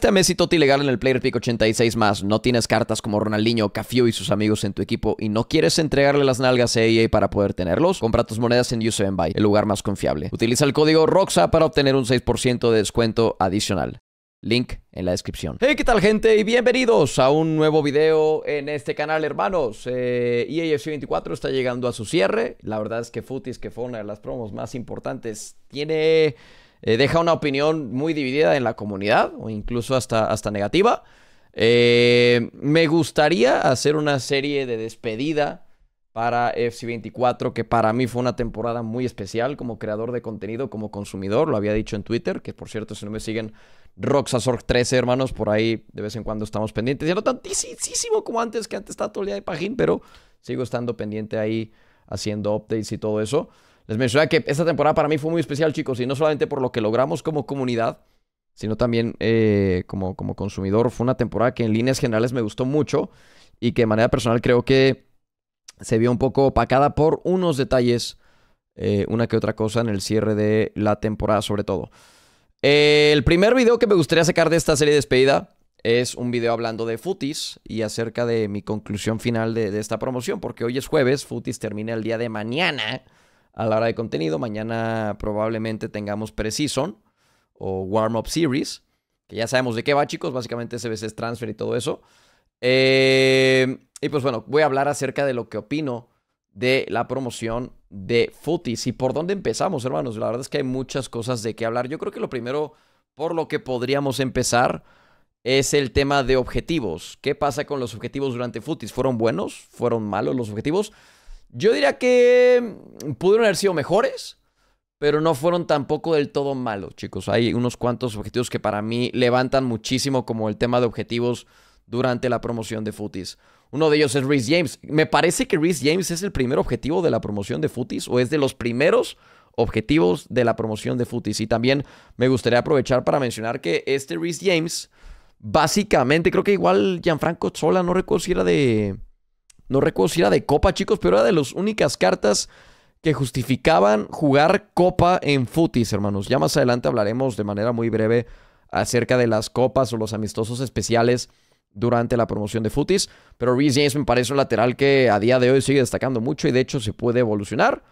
Este a Messi legal en el Player Pick 86 más, no tienes cartas como Ronaldinho, Cafio y sus amigos en tu equipo y no quieres entregarle las nalgas a EA para poder tenerlos, compra tus monedas en Use Buy, el lugar más confiable. Utiliza el código ROXA para obtener un 6% de descuento adicional. Link en la descripción. Hey, ¿qué tal gente? Y bienvenidos a un nuevo video en este canal, hermanos. Eh, EAFC 24 está llegando a su cierre. La verdad es que futis que fue una de las promos más importantes, tiene eh, deja una opinión muy dividida en la comunidad o incluso hasta, hasta negativa. Eh, me gustaría hacer una serie de despedida para FC24, que para mí fue una temporada muy especial como creador de contenido, como consumidor, lo había dicho en Twitter, que por cierto, si no me siguen, Roxasorg13, hermanos, por ahí de vez en cuando estamos pendientes, ya no tantísimo como antes, que antes estaba todo el día de pajín, pero sigo estando pendiente ahí haciendo updates y todo eso. Les mencionaba que esta temporada para mí fue muy especial, chicos, y no solamente por lo que logramos como comunidad, sino también eh, como, como consumidor. Fue una temporada que en líneas generales me gustó mucho y que de manera personal creo que se vio un poco opacada por unos detalles, eh, una que otra cosa en el cierre de la temporada sobre todo. Eh, el primer video que me gustaría sacar de esta serie de despedida es un video hablando de Futis y acerca de mi conclusión final de, de esta promoción, porque hoy es jueves, Futis termina el día de mañana a la hora de contenido. Mañana probablemente tengamos pre-season o warm-up series, que ya sabemos de qué va, chicos. Básicamente CBC es transfer y todo eso. Eh, y pues bueno, voy a hablar acerca de lo que opino de la promoción de Footies y por dónde empezamos, hermanos. La verdad es que hay muchas cosas de qué hablar. Yo creo que lo primero por lo que podríamos empezar es el tema de objetivos. ¿Qué pasa con los objetivos durante Footies? ¿Fueron buenos? ¿Fueron malos los objetivos? Yo diría que mm, pudieron haber sido mejores, pero no fueron tampoco del todo malos, chicos. Hay unos cuantos objetivos que para mí levantan muchísimo, como el tema de objetivos durante la promoción de Footies. Uno de ellos es Rhys James. Me parece que Rhys James es el primer objetivo de la promoción de Footies o es de los primeros objetivos de la promoción de Footies. Y también me gustaría aprovechar para mencionar que este Rhys James, básicamente, creo que igual Gianfranco Zola, no recuerdo si era de no recuerdo si era de copa, chicos, pero era de las únicas cartas que justificaban jugar copa en footies, hermanos. Ya más adelante hablaremos de manera muy breve acerca de las copas o los amistosos especiales durante la promoción de footies. Pero Reese James me parece un lateral que a día de hoy sigue destacando mucho y de hecho se puede evolucionar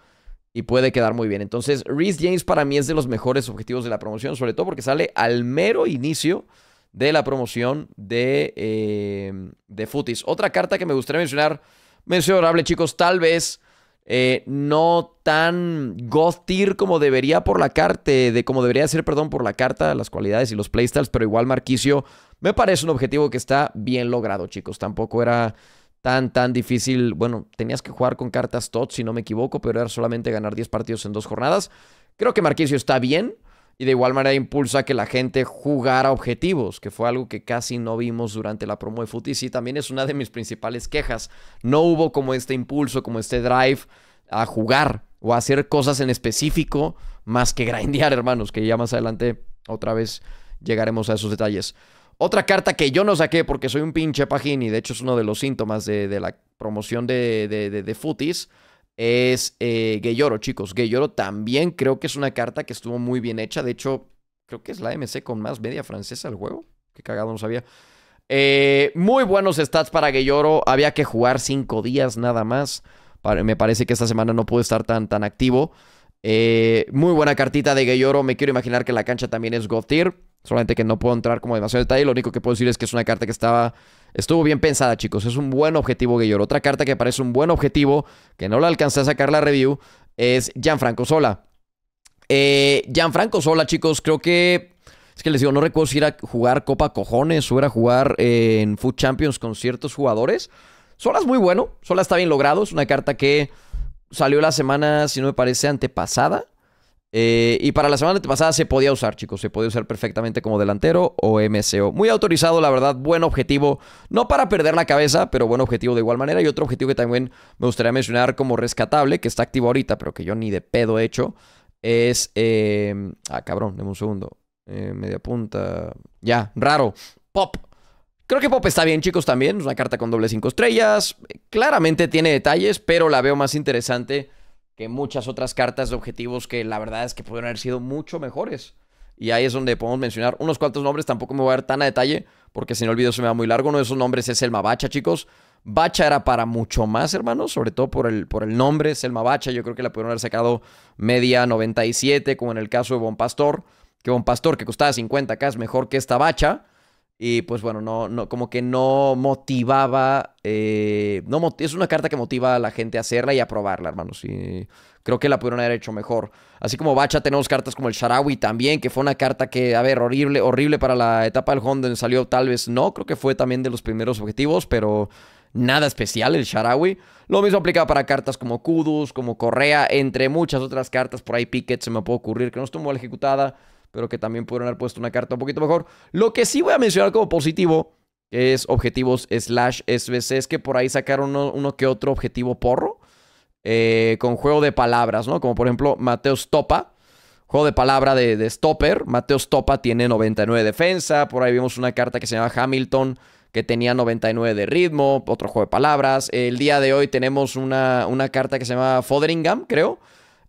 y puede quedar muy bien. Entonces, Reese James para mí es de los mejores objetivos de la promoción, sobre todo porque sale al mero inicio de la promoción de, eh, de Footies. Otra carta que me gustaría mencionar, mencionable chicos, tal vez eh, no tan goth tier como debería por la carta, de como debería ser, perdón, por la carta, las cualidades y los playstyles, pero igual Marquicio me parece un objetivo que está bien logrado chicos, tampoco era tan, tan difícil. Bueno, tenías que jugar con cartas TOT, si no me equivoco, pero era solamente ganar 10 partidos en dos jornadas. Creo que Marquicio está bien y de igual manera impulsa que la gente jugara objetivos, que fue algo que casi no vimos durante la promo de Futis y también es una de mis principales quejas. No hubo como este impulso, como este drive a jugar o a hacer cosas en específico más que grindear, hermanos, que ya más adelante otra vez llegaremos a esos detalles. Otra carta que yo no saqué porque soy un pinche pajín y de hecho es uno de los síntomas de, la promoción de, de, de, de es eh, chicos. Gayoro también creo que es una carta que estuvo muy bien hecha. De hecho, creo que es la MC con más media francesa al juego. Qué cagado, no sabía. Eh, muy buenos stats para Gayoro. Había que jugar cinco días nada más. Me parece que esta semana no pude estar tan, tan activo. Eh, muy buena cartita de Gayoro. Me quiero imaginar que la cancha también es Gothir. Solamente que no puedo entrar como demasiado detalle. Lo único que puedo decir es que es una carta que estaba Estuvo bien pensada, chicos. Es un buen objetivo, Gayor. Otra carta que parece un buen objetivo, que no la alcancé a sacar la review, es Gianfranco Sola. Eh, Gianfranco Sola, chicos, creo que. Es que les digo, no recuerdo si era jugar Copa Cojones o era jugar eh, en Food Champions con ciertos jugadores. Sola es muy bueno. Sola está bien logrado. Es una carta que salió la semana, si no me parece, antepasada. Eh, y para la semana pasada se podía usar, chicos. Se podía usar perfectamente como delantero o MCO. Muy autorizado, la verdad. Buen objetivo. No para perder la cabeza, pero buen objetivo de igual manera. Y otro objetivo que también me gustaría mencionar como rescatable, que está activo ahorita, pero que yo ni de pedo he hecho, es... Em, ah, cabrón, denme un segundo. Eh, media punta. Ya, raro. Pop. Creo que Pop está bien, chicos, también. Es una carta con doble cinco estrellas. Claramente tiene detalles, pero la veo más interesante que muchas otras cartas de objetivos que la verdad es que pudieron haber sido mucho mejores. Y ahí es donde podemos mencionar unos cuantos nombres, tampoco me voy a dar tan a detalle, porque si no el video se me va muy largo. Uno de esos nombres es Selma Bacha, chicos. Bacha era para mucho más, hermanos, sobre todo por el, por el nombre, Selma Bacha. Yo creo que la pudieron haber sacado media 97, como en el caso de Bon Pastor. Que Bon Pastor, que costaba 50k, es mejor que esta Bacha. Y pues bueno, no, no, como que no motivaba. Eh, no es una carta que motiva a la gente a hacerla y a probarla, hermanos. Y creo que la pudieron haber hecho mejor. Así como Bacha, tenemos cartas como el Sharawi también, que fue una carta que, a ver, horrible, horrible para la etapa del Honda. Salió tal vez no, creo que fue también de los primeros objetivos, pero nada especial el Sharawi. Lo mismo aplicaba para cartas como Kudus, como Correa, entre muchas otras cartas. Por ahí Pickett se me puede ocurrir que no estuvo mal ejecutada pero que también pudieron haber puesto una carta un poquito mejor. Lo que sí voy a mencionar como positivo es objetivos slash SBC, es que por ahí sacaron uno, que otro objetivo porro eh, con juego de palabras, ¿no? Como por ejemplo Mateo Stopa, juego de palabra de, Stopper. Mateo Stopa tiene 99 de defensa, por ahí vimos una carta que se llama Hamilton que tenía 99 de ritmo, otro juego de palabras. El día de hoy tenemos una, una carta que se llama Foderingham, creo,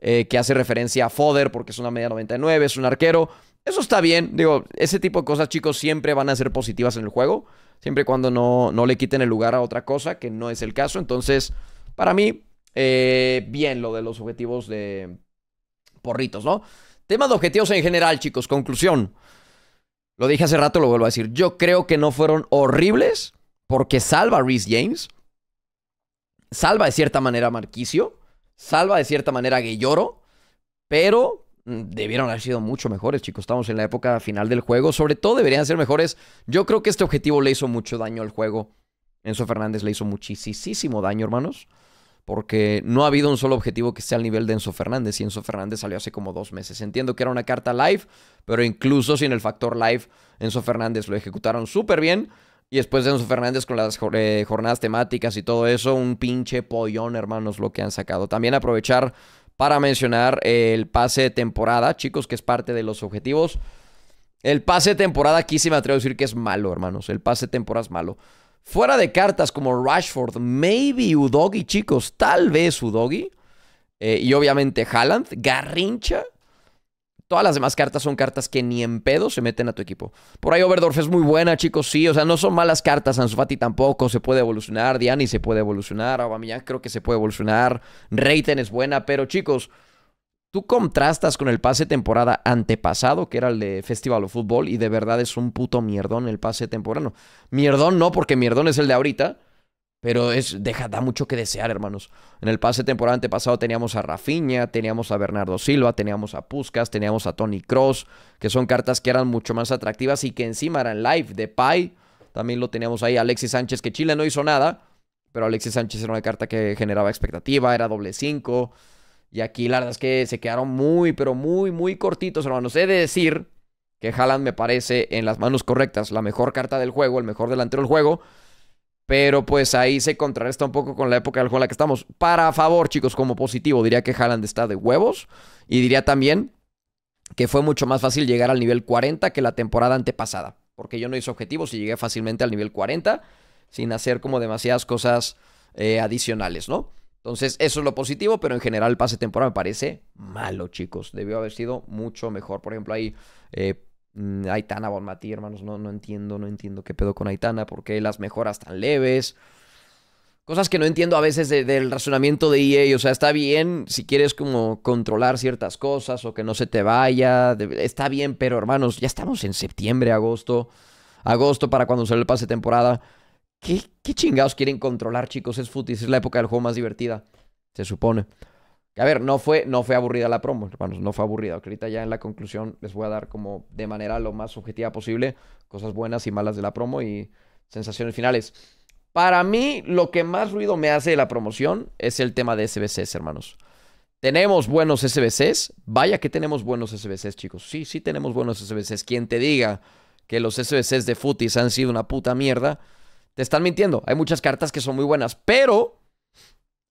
eh, que hace referencia a Foder porque es una media 99, es un arquero. Eso está bien, digo, ese tipo de cosas, chicos, siempre van a ser positivas en el juego, siempre cuando no, no le quiten el lugar a otra cosa, que no es el caso. Entonces, para mí, eh, bien lo de los objetivos de porritos, ¿no? Tema de objetivos en general, chicos, conclusión. Lo dije hace rato, lo vuelvo a decir. Yo creo que no fueron horribles porque salva a Reese James. Salva de cierta manera a Marquicio salva de cierta manera a Guilloro, pero mm, debieron haber sido mucho mejores, chicos. Estamos en la época final del juego. Sobre todo deberían ser mejores. Yo creo que este objetivo le hizo mucho daño al juego. Enzo Fernández le hizo muchísimo daño, hermanos. Porque no ha habido un solo objetivo que esté al nivel de Enzo Fernández. Y Enzo Fernández salió hace como dos meses. Entiendo que era una carta live, pero incluso sin el factor live, Enzo Fernández lo ejecutaron súper bien. Y después Enzo Fernández con las eh, jornadas temáticas y todo eso, un pinche pollón, hermanos, lo que han sacado. También aprovechar para mencionar el pase de temporada, chicos, que es parte de los objetivos. El pase de temporada aquí sí me atrevo a decir que es malo, hermanos. El pase de temporada es malo. Fuera de cartas como Rashford, maybe Udogi, chicos, tal vez Udogi. Eh, y obviamente Haaland, Garrincha. Todas las demás cartas son cartas que ni en pedo se meten a tu equipo. Por ahí Overdorf es muy buena, chicos, sí. O sea, no son malas cartas. Anzufati tampoco se puede evolucionar. Diani se puede evolucionar. Aubameyang creo que se puede evolucionar. Reiten es buena. Pero, chicos, tú contrastas con el pase temporada antepasado, que era el de Festival of Fútbol. Y de verdad es un puto mierdón el pase temporano. Mierdón no, porque mierdón es el de ahorita. Pero es, deja, da mucho que desear, hermanos. En el pase temporada antepasado teníamos a Rafinha, teníamos a Bernardo Silva, teníamos a Puskas, teníamos a Tony Cross, que son cartas que eran mucho más atractivas y que encima eran live. De Pai, también lo teníamos ahí. Alexis Sánchez, que Chile no hizo nada, pero Alexis Sánchez era una carta que generaba expectativa, era doble 5. Y aquí la verdad es que se quedaron muy, pero muy, muy cortitos, hermanos. He de decir que Haaland me parece en las manos correctas la mejor carta del juego, el mejor delantero del juego. Pero pues ahí se contrarresta un poco con la época del juego en la que estamos. Para favor, chicos, como positivo, diría que Haaland está de huevos. Y diría también que fue mucho más fácil llegar al nivel 40 que la temporada antepasada. Porque yo no hice objetivos y llegué fácilmente al nivel 40 sin hacer como demasiadas cosas eh, adicionales, ¿no? Entonces, eso es lo positivo, pero en general el pase temporada me parece malo, chicos. Debió haber sido mucho mejor. Por ejemplo, ahí eh, Mm, Aitana Bonmatí, hermanos, no, no entiendo, no entiendo qué pedo con Aitana, por qué las mejoras tan leves. Cosas que no entiendo a veces del razonamiento de EA. O sea, está bien si quieres como controlar ciertas cosas o que no se te vaya. está bien, pero hermanos, ya estamos en septiembre, agosto. Agosto para cuando sale el pase temporada. ¿Qué, chingados quieren controlar, chicos? Es futis, es la época del juego más divertida. Se supone a ver, no fue, no fue aburrida la promo, hermanos, no fue aburrida. Ahorita ya en la conclusión les voy a dar como de manera lo más subjetiva posible cosas buenas y malas de la promo y sensaciones finales. Para mí, lo que más ruido me hace de la promoción es el tema de SBCs, hermanos. Tenemos buenos SBCs. Vaya que tenemos buenos SBCs, chicos. Sí, sí tenemos buenos SBCs. Quien te diga que los SBCs de Footies han sido una puta mierda, te están mintiendo. Hay muchas cartas que son muy buenas, pero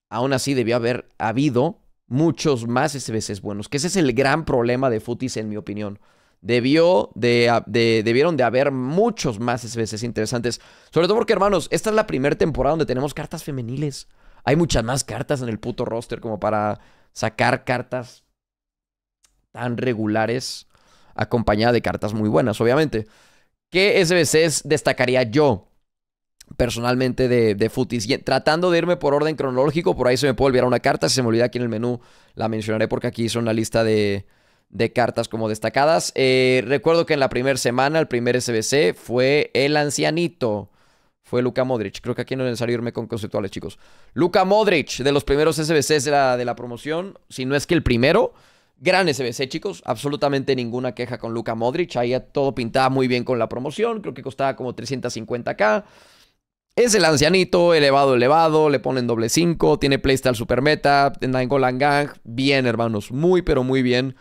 aún así debió haber habido muchos más SBCs buenos, que ese es el gran problema de Futis en mi opinión. Debió de, debieron de haber muchos más SBCs interesantes. Sobre todo porque, hermanos, esta es la primera temporada donde tenemos cartas femeniles. Hay muchas más cartas en el puto roster como para sacar cartas tan regulares acompañada de cartas muy buenas, obviamente. ¿Qué SBCs destacaría yo? personalmente de, futis, tratando de irme por orden cronológico, por ahí se me puede olvidar una carta. Si se me olvida aquí en el menú, la mencionaré porque aquí son una lista de, cartas como destacadas. Eh, recuerdo que en la primera semana, el primer SBC fue el ancianito. Fue Luka Modric. Creo que aquí no es necesario irme con conceptuales, chicos. Luka Modric, de los primeros SBCs de la, de la promoción, si no es que el primero. Gran SBC, chicos. Absolutamente ninguna queja con Luka Modric. Ahí todo pintaba muy bien con la promoción. Creo que costaba como 350k. Es el ancianito, elevado, elevado, le ponen doble 5, tiene playstyle super meta, Golan Gang. Bien, hermanos, muy, pero muy bien.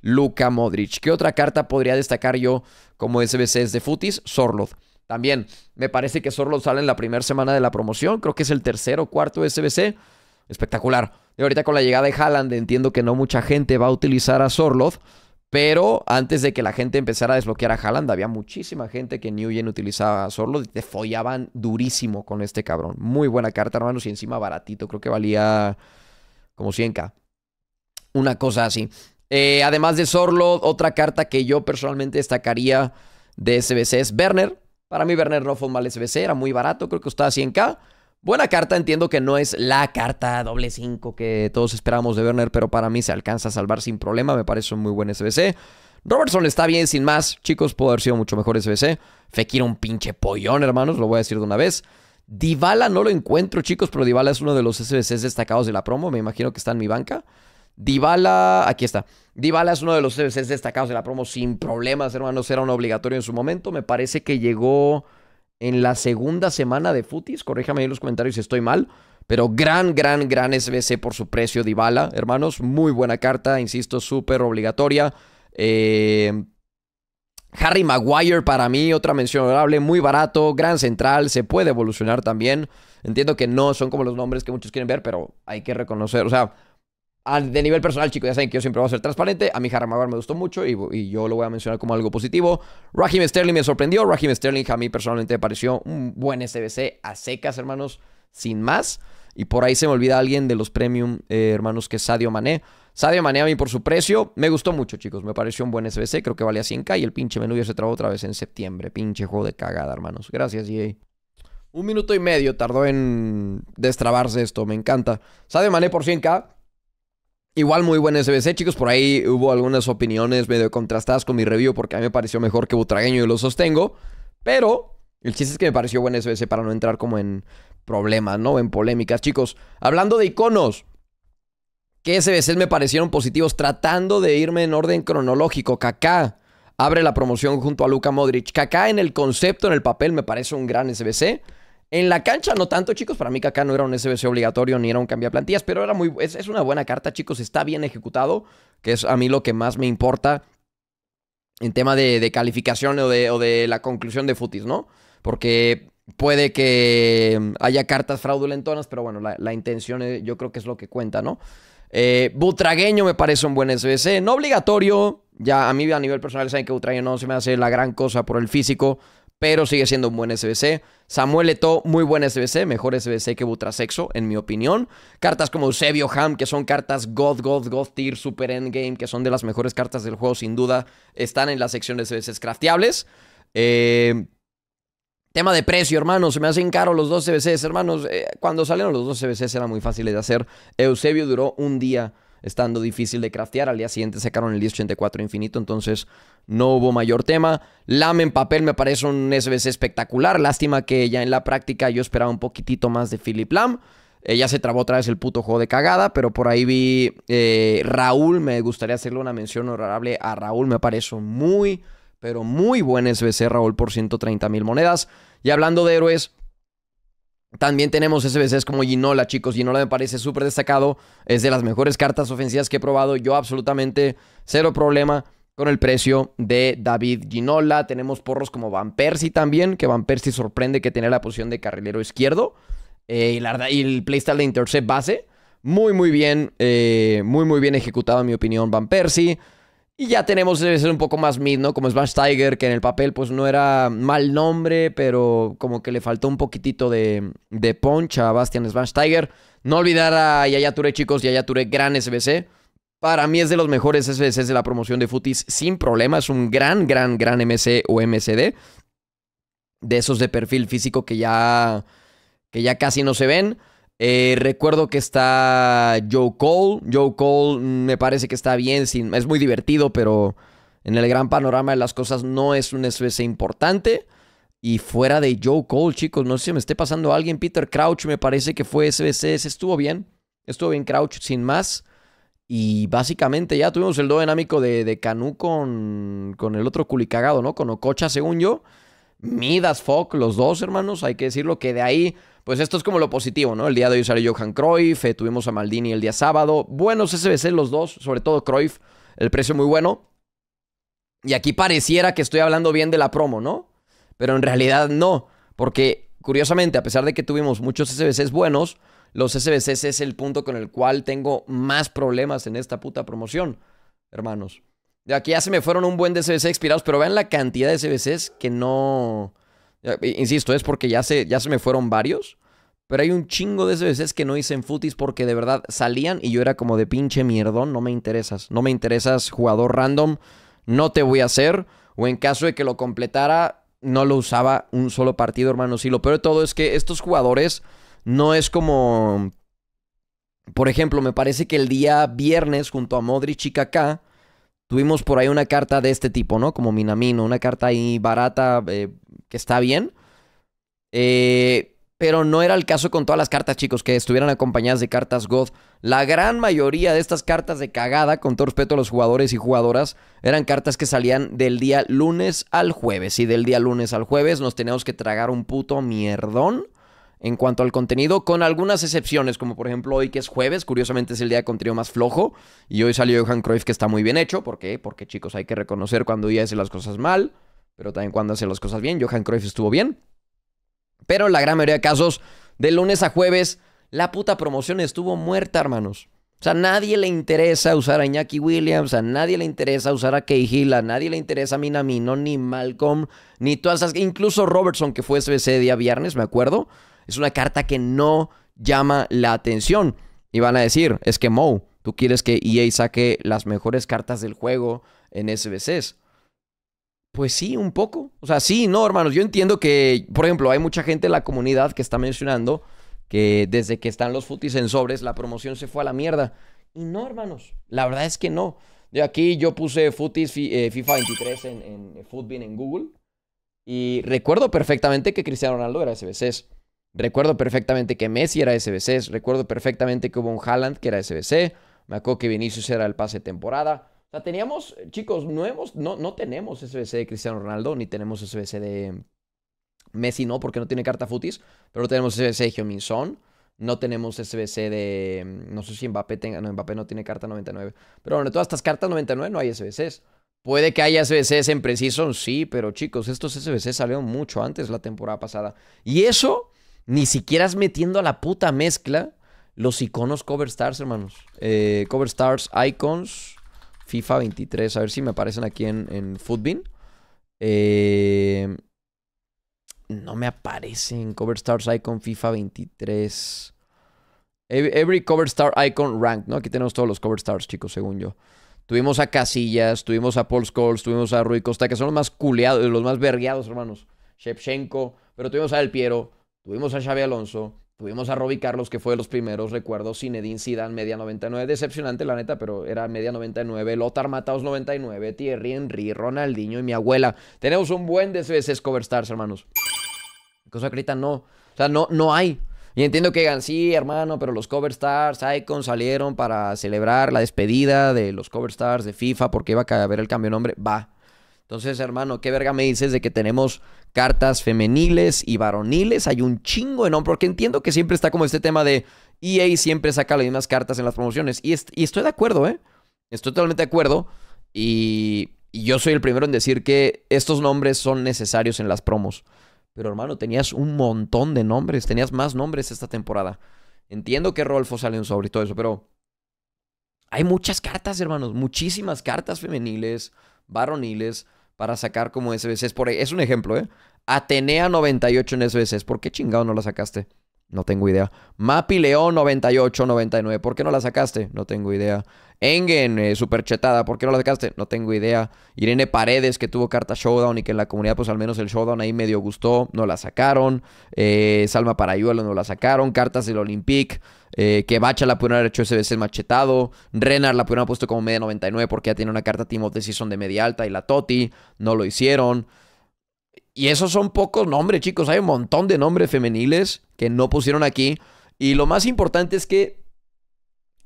Luka Modric. ¿Qué otra carta podría destacar yo como SBCs de Futis? Sorloth. También me parece que Sorloth sale en la primera semana de la promoción. Creo que es el tercer o cuarto SBC. Espectacular. Y ahorita con la llegada de Halland entiendo que no mucha gente va a utilizar a Sorloth. Pero antes de que la gente empezara a desbloquear a Haaland, había muchísima gente que New Gen utilizaba solo y te follaban durísimo con este cabrón. Muy buena carta, hermanos, y encima baratito. Creo que valía como 100k. Una cosa así. Eh, además de Sorlo, otra carta que yo personalmente destacaría de SBC es Werner. Para mí Werner no fue un mal SBC, era muy barato, creo que estaba 100k. Buena carta, entiendo que no es la carta doble 5 que todos esperábamos de Werner, pero para mí se alcanza a salvar sin problema, me parece un muy buen SBC. Robertson está bien, sin más. Chicos, pudo haber sido mucho mejor SBC. Fekir un pinche pollón, hermanos, lo voy a decir de una vez. Dybala no lo encuentro, chicos, pero Divala es uno de los SBCs destacados de la promo, me imagino que está en mi banca. Dybala, aquí está. Dybala es uno de los SBCs destacados de la promo sin problemas, hermanos, era un obligatorio en su momento. Me parece que llegó en la segunda semana de Futis. Corríjame en los comentarios si estoy mal. Pero gran, gran, gran SBC por su precio Dybala, hermanos. Muy buena carta, insisto, súper obligatoria. Eh, Harry Maguire para mí, otra mención honorable, muy barato, gran central, se puede evolucionar también. Entiendo que no son como los nombres que muchos quieren ver, pero hay que reconocer, o sea, Ah, de nivel personal, chicos, ya saben que yo siempre voy a ser transparente. A mi Jaramagar, me gustó mucho y, yo lo voy a mencionar como algo positivo. Raheem Sterling me sorprendió. Raheem Sterling a mí personalmente me pareció un buen SBC a secas, hermanos, sin más. Y por ahí se me olvida alguien de los premium, eh, hermanos, que es Sadio Mané. Sadio Mané a mí por su precio me gustó mucho, chicos. Me pareció un buen SBC, creo que valía 100k y el pinche menú ya se trabó otra vez en septiembre. Pinche juego de cagada, hermanos. Gracias, y Un minuto y medio tardó en destrabarse esto, me encanta. Sadio Mané por 100k Igual muy buen SBC, chicos. Por ahí hubo algunas opiniones medio contrastadas con mi review porque a mí me pareció mejor que Butragueño y lo sostengo. Pero el chiste es que me pareció buen SBC para no entrar como en problemas, ¿no? En polémicas, chicos. Hablando de iconos, ¿qué SBCs me parecieron positivos? Tratando de irme en orden cronológico. Kaká abre la promoción junto a Luka Modric. Kaká en el concepto, en el papel, me parece un gran SBC. En la cancha no tanto, chicos. Para mí acá no era un SBC obligatorio ni era un cambio plantillas, pero era muy, es, es, una buena carta, chicos. Está bien ejecutado, que es a mí lo que más me importa en tema de, de calificación o de, o de la conclusión de futis, ¿no? Porque puede que mm, haya cartas fraudulentonas, pero bueno, la, intención eh, yo creo que es lo que cuenta, ¿no? Eh, Butragueño me parece un buen SBC, no obligatorio. Ya a mí a nivel personal saben que Butragueño no se me hace la gran cosa por el físico pero sigue siendo un buen SBC. Samuel Eto, muy buen SBC, mejor SBC que Butrasexo, en mi opinión. Cartas como Eusebio Ham, que son cartas God, God, God Tier, Super Endgame, que son de las mejores cartas del juego, sin duda, están en la sección de SBCs crafteables. Eh, tema de precio, hermanos. Se me hacen caro los dos SBCs, hermanos. Eh, cuando salieron los dos SBCs era muy fácil de hacer. Eusebio duró un día estando difícil de craftear. Al día siguiente sacaron el 1084 infinito, entonces no hubo mayor tema. LAM en papel me parece un SBC espectacular. Lástima que ya en la práctica yo esperaba un poquitito más de Philip Lam. ella eh, ya se trabó otra vez el puto juego de cagada, pero por ahí vi eh, Raúl. Me gustaría hacerle una mención honorable a Raúl. Me parece muy, pero muy buen SBC Raúl por 130 mil monedas. Y hablando de héroes, también tenemos SBCs como Ginola, chicos. Ginola me parece súper destacado. Es de las mejores cartas ofensivas que he probado. Yo absolutamente cero problema con el precio de David Ginola. Tenemos porros como Van Persie también, que Van Persie sorprende que tiene la posición de carrilero izquierdo. Eh, y, el playstyle de intercept base. Muy, muy bien. Eh, muy, muy bien ejecutado, en mi opinión, Van Persie. Y ya tenemos ser un poco más mid, ¿no? Como Smash Tiger, que en el papel pues no era mal nombre, pero como que le faltó un poquitito de, de punch a Bastian Smash Tiger. No olvidar a Yaya chicos, Yaya gran SBC. Para mí es de los mejores SBCs de la promoción de Footies sin problema. Es un gran, gran, gran MC o MCD. De esos de perfil físico que ya, que ya casi no se ven. Eh, recuerdo que está Joe Cole. Joe Cole mm, me parece que está bien, es muy divertido, pero en el gran panorama de las cosas no es un SBC e importante. Y fuera de Joe Cole, chicos, no sé si me esté pasando alguien. Peter Crouch me parece que fue SBC, e. estuvo bien. Estuvo bien Crouch, sin más. Y básicamente ya tuvimos el do dinámico de, de Canu con, con el otro culicagado, ¿no? Con Ococha, según yo. Midas, Fock, los dos hermanos, hay que decirlo que de ahí pues esto es como lo positivo, ¿no? El día de hoy salió Johan Cruyff, eh, tuvimos a Maldini el día sábado. Buenos SBC los dos, sobre todo Cruyff, el precio muy bueno. Y aquí pareciera que estoy hablando bien de la promo, ¿no? Pero en realidad no, porque curiosamente, a pesar de que tuvimos muchos SBCs buenos, los SBCs es el punto con el cual tengo más problemas en esta puta promoción, hermanos. De aquí ya se me fueron un buen de SBC expirados, pero vean la cantidad de SBCs que no Insisto, es porque ya se, ya se me fueron varios. Pero hay un chingo de veces que no hice en futis porque de verdad salían y yo era como de pinche mierdón, no me interesas. No me interesas, jugador random, no te voy a hacer. O en caso de que lo completara, no lo usaba un solo partido, hermano. Sí, lo peor de todo es que estos jugadores no es como... Por ejemplo, me parece que el día viernes junto a Modric y Kaká tuvimos por ahí una carta de este tipo, ¿no? Como Minamino, una carta ahí barata, eh, que está bien. Eh, pero no era el caso con todas las cartas, chicos, que estuvieran acompañadas de cartas God. La gran mayoría de estas cartas de cagada, con todo respeto a los jugadores y jugadoras, eran cartas que salían del día lunes al jueves. Y del día lunes al jueves nos teníamos que tragar un puto mierdón en cuanto al contenido, con algunas excepciones, como por ejemplo hoy que es jueves, curiosamente es el día con contenido más flojo, y hoy salió Johan Cruyff que está muy bien hecho, ¿por qué? Porque chicos, hay que reconocer cuando ya hace las cosas mal pero también cuando hace las cosas bien. Johan Cruyff estuvo bien. Pero la gran mayoría de casos, de lunes a jueves, la puta promoción estuvo muerta, hermanos. O sea, a nadie le interesa usar a Iñaki Williams, a nadie le interesa usar a Hill, a nadie le interesa a Minamino, ni Malcolm, ni todas esas. Incluso Robertson, que fue SBC día viernes, me acuerdo. Es una carta que no llama la atención. Y van a decir, es que Moe, tú quieres que EA saque las mejores cartas del juego en SBCs. Pues sí, un poco. O sea, sí, no, hermanos. Yo entiendo que, por ejemplo, hay mucha gente en la comunidad que está mencionando que desde que están los futis en sobres, la promoción se fue a la mierda. Y no, hermanos. La verdad es que no. De aquí yo puse futis eh, FIFA 23 en, en en Google. Y recuerdo perfectamente que Cristiano Ronaldo era SBCs. Recuerdo perfectamente que Messi era SBCs. Recuerdo perfectamente que hubo un Haaland que era SBC. Me acuerdo que Vinicius era el pase de temporada sea, teníamos, eh, chicos, no, no, no tenemos SBC de Cristiano Ronaldo, ni tenemos SBC de Messi, no, porque no tiene carta futis, pero tenemos SBC de heung no tenemos SBC de, mm, no sé si Mbappé tenga, no, Mbappé no tiene carta 99, pero bueno, de todas estas cartas 99 no hay SBCs. Puede que haya SBCs en Precision, sí, pero chicos, estos SBCs salieron mucho antes la temporada pasada. Y eso, ni siquiera es metiendo a la puta mezcla los iconos Cover Stars, hermanos. Eh, cover Stars, Icons. FIFA 23. A ver si me aparecen aquí en, en Footbin. Eh, no me aparecen. Cover Stars Icon FIFA 23. Every Cover Star Icon Rank, ¿no? Aquí tenemos todos los Cover Stars, chicos, según yo. Tuvimos a Casillas, tuvimos a Paul Scholes, tuvimos a Rui Costa, que son los más culeados, los más vergueados, hermanos. Shevchenko, pero tuvimos a El Piero, tuvimos a Xavi Alonso, Tuvimos a Robbie Carlos, que fue de los primeros, recuerdos. Zinedine Zidane, media 99. Decepcionante, la neta, pero era media 99. Lothar Mataos, 99. Thierry Henry, Ronaldinho y mi abuela. Tenemos un buen de esos cover stars, hermanos. Cosa que no. O sea, no, no hay. Y entiendo que digan, sí, hermano, pero los coverstars, stars, Icon salieron para celebrar la despedida de los coverstars stars de FIFA porque iba a haber el cambio de nombre. Va. Entonces, hermano, ¿qué verga me dices de que tenemos cartas femeniles y varoniles? Hay un chingo de nombres. porque entiendo que siempre está como este tema de EA siempre saca las mismas cartas en las promociones. Y, estoy de acuerdo, ¿eh? Estoy totalmente de acuerdo. Y, yo soy el primero en decir que estos nombres son necesarios en las promos. Pero, hermano, tenías un montón de nombres, tenías más nombres esta temporada. Entiendo que Rolfo sale un sobre y todo eso, pero hay muchas cartas, hermanos, muchísimas cartas femeniles, varoniles para sacar como SBCs. Por, es un ejemplo, ¿eh? Atenea 98 en SBCs. ¿Por qué chingado no la sacaste? No tengo idea. Mapi León 98, 99. ¿Por qué no la sacaste? No tengo idea. Engen, eh, superchetada, ¿por qué no la sacaste? No tengo idea. Irene Paredes, que tuvo carta Showdown y que en la comunidad, pues al menos el Showdown ahí medio gustó, no la sacaron. Eh, Salma Parayuelo no la sacaron. Cartas del Olympique, eh, que Bacha la pudieron haber hecho ese veces machetado. Renar la pudieron haber puesto como media 99 porque ya tiene una carta Team of the Season de media alta y la Toti, no lo hicieron. Y esos son pocos nombres, chicos. Hay un montón de nombres femeniles que no pusieron aquí. Y lo más importante es que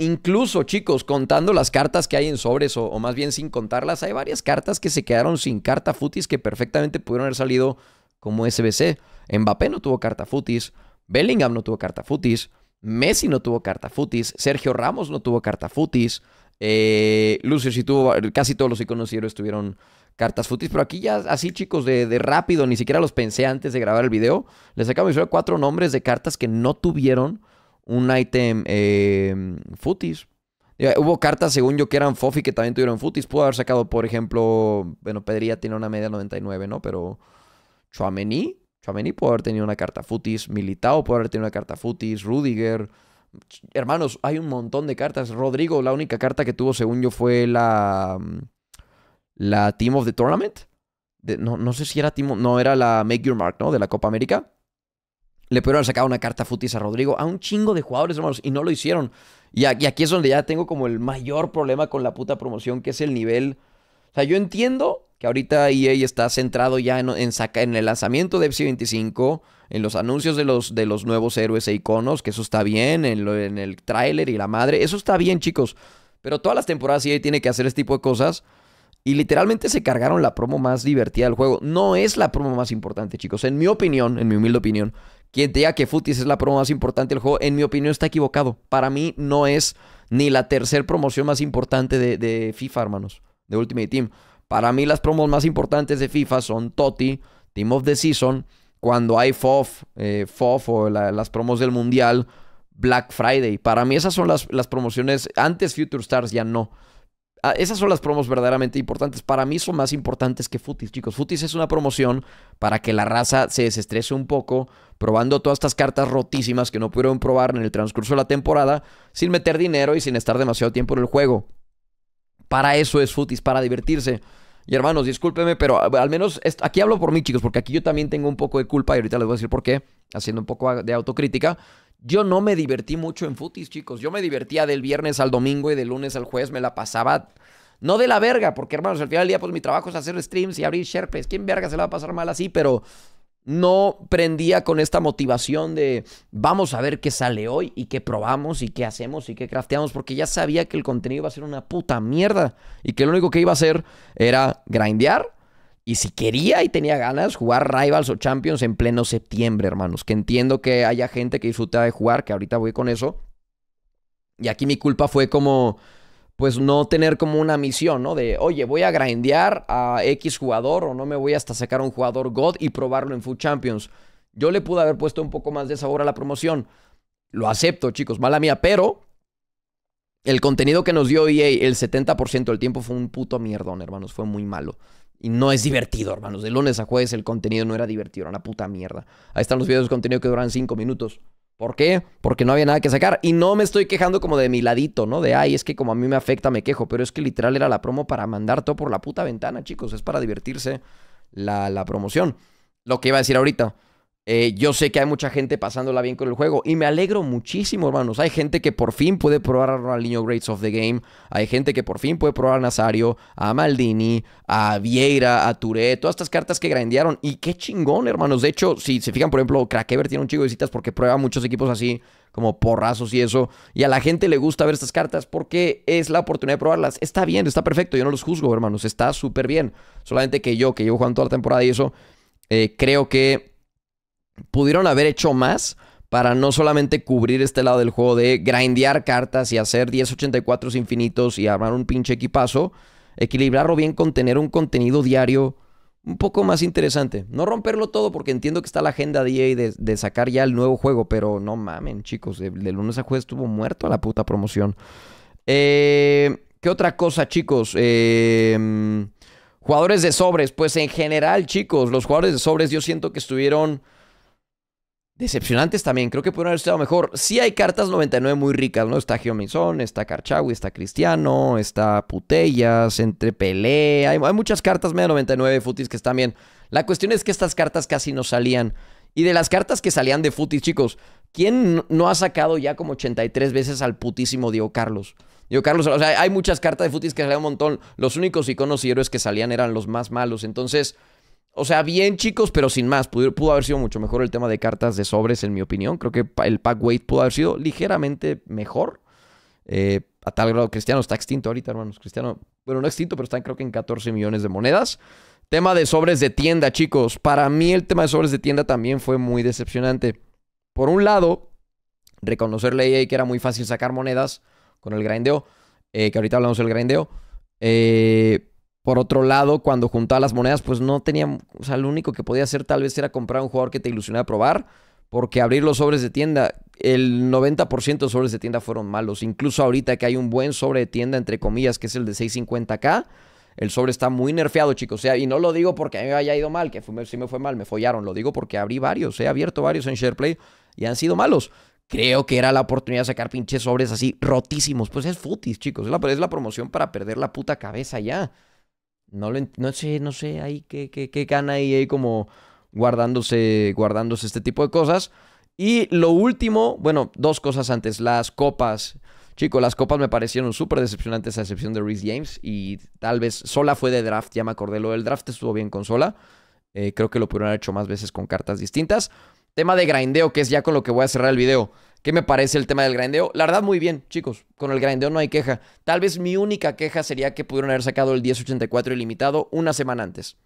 Incluso, chicos, contando las cartas que hay en sobres, o, más bien sin contarlas, hay varias cartas que se quedaron sin carta futis que perfectamente pudieron haber salido como SBC. Mbappé no tuvo carta futis, Bellingham no tuvo carta futis, Messi no tuvo carta futis, Sergio Ramos no tuvo carta futis, eh, Lucio sí tuvo, casi todos los iconos héroes tuvieron cartas futis, pero aquí ya así, chicos, de, de, rápido, ni siquiera los pensé antes de grabar el video. Les acabo de decir cuatro nombres de cartas que no tuvieron un item eh, em, footies. Hubo cartas, según yo, que eran Fofi que también tuvieron futis Pudo haber sacado, por ejemplo, bueno, Pedría tiene una media 99, ¿no? Pero Chuamení, Chuamení pudo haber tenido una carta futis Militao pudo haber tenido una carta footies. Rudiger. Hermanos, hay un montón de cartas. Rodrigo, la única carta que tuvo, según yo, fue la. Mm, la Team of the Tournament. no, no, sé si era Team. No, era la Make Your Mark, ¿no? De la Copa América. Le pudieron sacar una carta futis a Rodrigo, a un chingo de jugadores, hermanos, y no lo hicieron. Y, aquí es donde ya tengo como el mayor problema con la puta promoción, que es el nivel. O sea, yo entiendo que ahorita EA está centrado ya en, en el lanzamiento de FC25, en los anuncios de los, de los nuevos héroes e iconos, que eso está bien, en, en el tráiler y la madre, eso está bien, chicos. Pero todas las temporadas EA tiene que hacer este tipo de cosas y literalmente se cargaron la promo más divertida del juego. No es la promo más importante, chicos. En mi opinión, en mi humilde opinión, quien te diga que futis es la promo más importante del juego, en mi opinión está equivocado. Para mí no es ni la tercer promoción más importante de, FIFA, hermanos, de Ultimate Team. Para mí las promos más importantes de FIFA son Toti, Team of the Season, cuando hay FOF, FOF o eh, las promos del Mundial, Black Friday. Para mí esas son las, las promociones. Antes Future Stars ya no. Ah, esas son las promos verdaderamente importantes. Para mí son más importantes que Futis, chicos. Futis es una promoción para que la raza se desestrese un poco, probando todas estas cartas rotísimas que no pudieron probar en el transcurso de la temporada, sin meter dinero y sin estar demasiado tiempo en el juego. Para eso es Futis, para divertirse. Y hermanos, discúlpeme, pero al menos aquí hablo por mí, chicos, porque aquí yo también tengo un poco de culpa y ahorita les voy a decir por qué, haciendo un poco de autocrítica. Yo no me divertí mucho en futis, chicos. Yo me divertía del viernes al domingo y del lunes al jueves me la pasaba. No de la verga, porque hermanos, al final del día, pues mi trabajo es hacer streams y abrir Sherpes. ¿Quién verga se la va a pasar mal así? Pero no prendía con esta motivación de vamos a ver qué sale hoy y qué probamos y qué hacemos y qué crafteamos, porque ya sabía que el contenido iba a ser una puta mierda y que lo único que iba a hacer era grindear y si quería y tenía ganas, jugar Rivals o Champions en pleno septiembre, hermanos. Que entiendo que haya gente que disfruta de jugar, que ahorita voy con eso. Y aquí mi culpa fue como, pues no tener como una misión, ¿no? De, oye, voy a grandear a X jugador o no me voy hasta sacar un jugador God y probarlo en Food Champions. Yo le pude haber puesto un poco más de sabor a la promoción. Lo acepto, chicos, mala mía, pero el contenido que nos dio EA el 70% del tiempo fue un puto mierdón, hermanos. Fue muy malo. Y no es divertido, hermanos. De lunes a jueves el contenido no era divertido, era una puta mierda. Ahí están los videos de contenido que duran 5 minutos. ¿Por qué? Porque no había nada que sacar. Y no me estoy quejando como de mi ladito, ¿no? De, ay, es que como a mí me afecta, me quejo. Pero es que literal era la promo para mandar todo por la puta ventana, chicos. Es para divertirse la, la promoción. Lo que iba a decir ahorita. Eh, yo sé que hay mucha gente pasándola bien con el juego y me alegro muchísimo, hermanos. Hay gente que por fin puede probar a Ronaldinho Greats of the Game. Hay gente que por fin puede probar a Nazario, a Maldini, a Vieira, a Touré, todas estas cartas que grandearon. Y qué chingón, hermanos. De hecho, si se fijan, por ejemplo, Krakever tiene un chico de citas porque prueba muchos equipos así, como porrazos y eso. Y a la gente le gusta ver estas cartas porque es la oportunidad de probarlas. Está bien, está perfecto. Yo no los juzgo, hermanos. Está súper bien. Solamente que yo, que llevo jugando toda la temporada y eso, eh, creo que pudieron haber hecho más para no solamente cubrir este lado del juego de grindear cartas y hacer 1084 infinitos y armar un pinche equipazo, equilibrarlo bien con tener un contenido diario un poco más interesante. No romperlo todo porque entiendo que está la agenda de EA de, sacar ya el nuevo juego, pero no mamen chicos, de, lunes a jueves estuvo muerto a la puta promoción. Eh, ¿Qué otra cosa chicos? Em, jugadores de sobres, pues en general chicos, los jugadores de sobres yo siento que estuvieron Decepcionantes también, creo que pueden haber estado mejor. Sí hay cartas 99 muy ricas, ¿no? Está Geominson, está Karchawi, está Cristiano, está Putellas, entre Pelé. Hay, muchas cartas media 99 futis que están bien. La cuestión es que estas cartas casi no salían. Y de las cartas que salían de futis, chicos, ¿quién no ha sacado ya como 83 veces al putísimo Diego Carlos? Diego Carlos, o sea, hay muchas cartas de futis que salían un montón. Los únicos iconos y héroes que salían eran los más malos. Entonces... O sea, bien chicos, pero sin más. Pudo, haber sido mucho mejor el tema de cartas de sobres, en mi opinión. Creo que el pack weight pudo haber sido ligeramente mejor. Eh, a tal grado, Cristiano está extinto ahorita, hermanos. Cristiano, bueno, no extinto, pero está creo que en 14 millones de monedas. Tema de sobres de tienda, chicos. Para mí el tema de sobres de tienda también fue muy decepcionante. Por un lado, reconocerle a e que era muy fácil sacar monedas con el grindeo. Eh, que ahorita hablamos del grindeo. Eh, por otro lado, cuando juntaba las monedas, pues no tenía, o sea, lo único que podía hacer tal vez era comprar un jugador que te ilusionaba probar, porque abrir los sobres de tienda, el 90% de sobres de tienda fueron malos. Incluso ahorita que hay un buen sobre de tienda, entre comillas, que es el de 650K, el sobre está muy nerfeado, chicos. O sea, y no lo digo porque a mí me haya ido mal, que sí si me fue mal, me follaron. Lo digo porque abrí varios, he abierto varios en SharePlay y han sido malos. Creo que era la oportunidad de sacar pinches sobres así rotísimos. Pues es futis, chicos. es la promoción para perder la puta cabeza ya. No, no sé, no sé ahí qué, qué, qué gana ahí como guardándose, guardándose este tipo de cosas. Y lo último, bueno, dos cosas antes, las copas. Chicos, las copas me parecieron súper decepcionantes a excepción de Reese James y tal vez Sola fue de draft, ya me acordé lo del draft, estuvo bien con Sola. Eh, creo que lo pudieron haber hecho más veces con cartas distintas. Tema de grindeo, que es ya con lo que voy a cerrar el video. ¿Qué me parece el tema del grandeo? La verdad, muy bien, chicos. Con el grandeo no hay queja. Tal vez mi única queja sería que pudieron haber sacado el 1084 ilimitado una semana antes.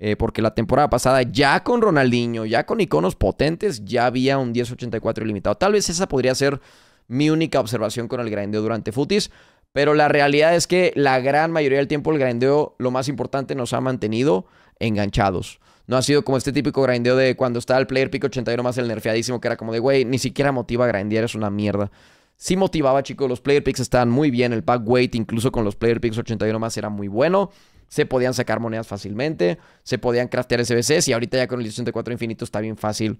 Eh, porque la temporada pasada, ya con Ronaldinho, ya con iconos potentes, ya había un 1084 ilimitado. Tal vez esa podría ser mi única observación con el grandeo durante Futis. Pero la realidad es que la gran mayoría del tiempo el grandeo, lo más importante, nos ha mantenido enganchados. No ha sido como este típico grindeo de cuando estaba el player pick 81 más el nerfeadísimo, que era como de, güey, ni siquiera motiva a grindear, es una mierda. Sí motivaba, chicos, los player picks estaban muy bien, el pack weight incluso con los player picks 81 más era muy bueno. Se podían sacar monedas fácilmente, se podían craftear SBCs y ahorita ya con el 84 infinito está bien fácil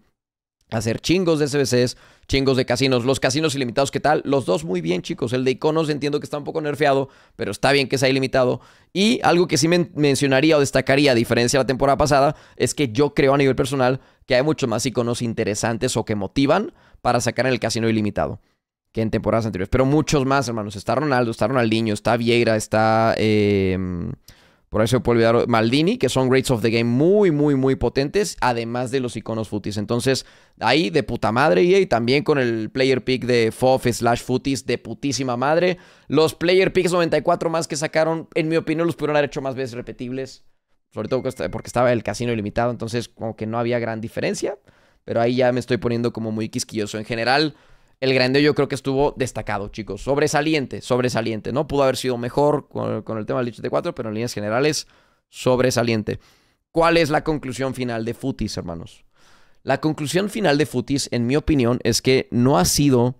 hacer chingos de SBCs, chingos de casinos. Los casinos ilimitados, ¿qué tal? Los dos muy bien, chicos. El de iconos entiendo que está un poco nerfeado, pero está bien que sea ilimitado. Y algo que sí me mencionaría o destacaría, a diferencia de la temporada pasada, es que yo creo a nivel personal que hay muchos más iconos interesantes o que motivan para sacar en el casino ilimitado que en temporadas anteriores. Pero muchos más, hermanos. Está Ronaldo, está Ronaldinho, está Vieira, está... Em, por eso puedo olvidar Maldini, que son rates of the game muy, muy, muy potentes, además de los iconos footies. Entonces, ahí de puta madre, y también con el player pick de FOF slash footies de putísima madre. Los player picks 94 más que sacaron, en mi opinión, los pudieron haber hecho más veces repetibles. Sobre todo porque estaba el casino ilimitado, entonces como que no había gran diferencia. Pero ahí ya me estoy poniendo como muy quisquilloso. En general, el grande yo creo que estuvo destacado, chicos. Sobresaliente, sobresaliente, ¿no? Pudo haber sido mejor con, el tema del 18-4, pero en líneas generales, sobresaliente. ¿Cuál es la conclusión final de Futis, hermanos? La conclusión final de Futis, en mi opinión, es que no ha sido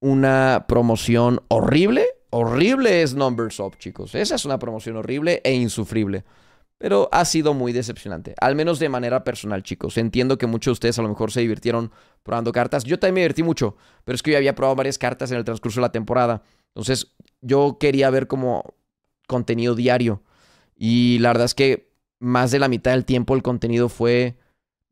una promoción horrible. Horrible es Numbers Up, chicos. Esa es una promoción horrible e insufrible. Pero ha sido muy decepcionante, al menos de manera personal, chicos. Entiendo que muchos de ustedes a lo mejor se divirtieron probando cartas. Yo también me divertí mucho, pero es que yo había probado varias cartas en el transcurso de la temporada. Entonces, yo quería ver como contenido diario. Y la verdad es que más de la mitad del tiempo el contenido fue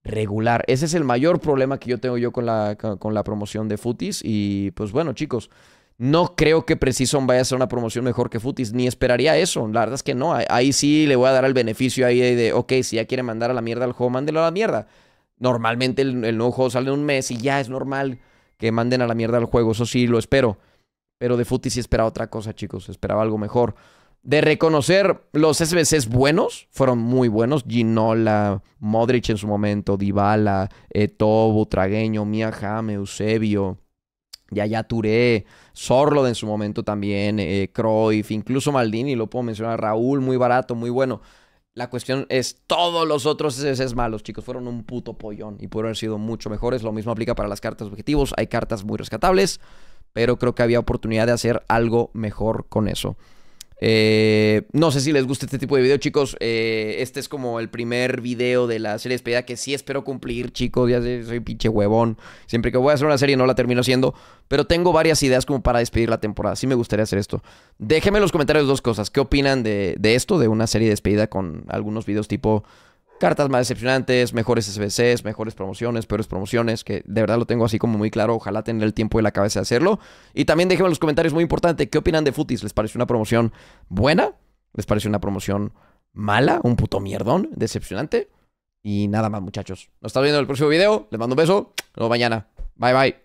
regular. Ese es el mayor problema que yo tengo yo con la, con la promoción de Footies. Y pues bueno, chicos, no creo que Precision vaya a hacer una promoción mejor que Futis, ni esperaría eso. La verdad es que no. Ahí sí le voy a dar el beneficio ahí de, ok, si ya quiere mandar a la mierda al juego, mándelo a la mierda. Normalmente el, nuevo juego sale en un mes y ya es normal que manden a la mierda al juego. Eso sí lo espero. Pero de Futis sí esperaba otra cosa, chicos. Esperaba algo mejor. De reconocer los SBCs buenos, fueron muy buenos. Ginola, Modric en su momento, Dybala, Eto'o, eh, Tragueño, Mia Jame, Eusebio. Yaya ya Touré, Sorlo en su momento también, eh, Cruyff, incluso Maldini, lo puedo mencionar, Raúl, muy barato, muy bueno. La cuestión es, todos los otros es malos, chicos. Fueron un puto pollón y pudieron haber sido mucho mejores. Lo mismo aplica para las cartas objetivos. Hay cartas muy rescatables, pero creo que había oportunidad de hacer algo mejor con eso. Eh, no sé si les gusta este tipo de video, chicos. Eh, este es como el primer video de la serie despedida que sí espero cumplir, chicos. Ya sé, soy pinche huevón. Siempre que voy a hacer una serie no la termino haciendo. Pero tengo varias ideas como para despedir la temporada. Sí me gustaría hacer esto. Déjenme en los comentarios dos cosas. ¿Qué opinan de, de esto? De una serie despedida con algunos videos tipo cartas más decepcionantes, mejores SBCs, mejores promociones, peores promociones, que de verdad lo tengo así como muy claro. Ojalá tenga el tiempo y la cabeza de hacerlo. Y también déjenme en los comentarios, muy importante, ¿qué opinan de Futis? ¿Les parece una promoción buena? ¿Les parece una promoción mala? ¿Un puto mierdón? ¿Decepcionante? Y nada más, muchachos. Nos estamos viendo en el próximo video. Les mando un beso. Nos mañana. Bye, bye.